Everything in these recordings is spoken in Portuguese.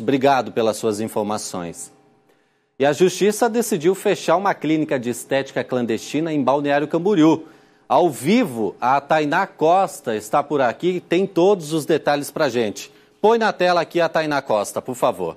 Obrigado pelas suas informações. E a justiça decidiu fechar uma clínica de estética clandestina em Balneário Camboriú. Ao vivo, a Tainá Costa está por aqui e tem todos os detalhes para gente. Põe na tela aqui a Tainá Costa, por favor.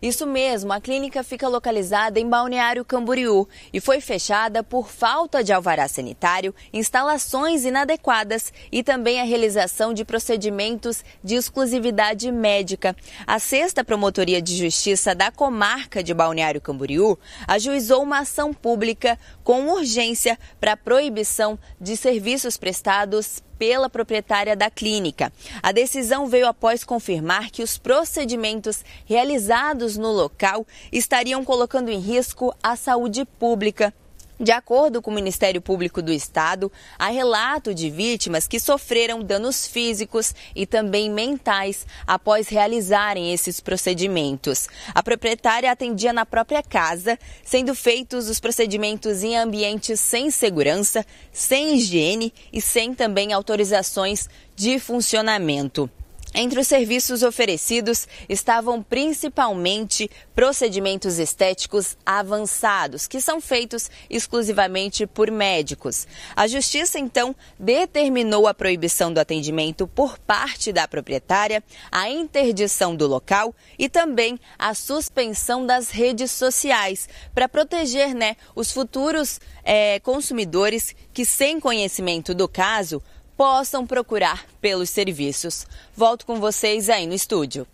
Isso mesmo, a clínica fica localizada em Balneário Camboriú e foi fechada por falta de alvará sanitário, instalações inadequadas e também a realização de procedimentos de exclusividade médica. A sexta Promotoria de Justiça da comarca de Balneário Camboriú ajuizou uma ação pública com urgência para proibição de serviços prestados pela proprietária da clínica. A decisão veio após confirmar que os procedimentos realizados no local estariam colocando em risco a saúde pública. De acordo com o Ministério Público do Estado, há relato de vítimas que sofreram danos físicos e também mentais após realizarem esses procedimentos. A proprietária atendia na própria casa, sendo feitos os procedimentos em ambientes sem segurança, sem higiene e sem também autorizações de funcionamento. Entre os serviços oferecidos estavam principalmente procedimentos estéticos avançados, que são feitos exclusivamente por médicos. A justiça, então, determinou a proibição do atendimento por parte da proprietária, a interdição do local e também a suspensão das redes sociais, para proteger né, os futuros é, consumidores que, sem conhecimento do caso, possam procurar pelos serviços. Volto com vocês aí no estúdio.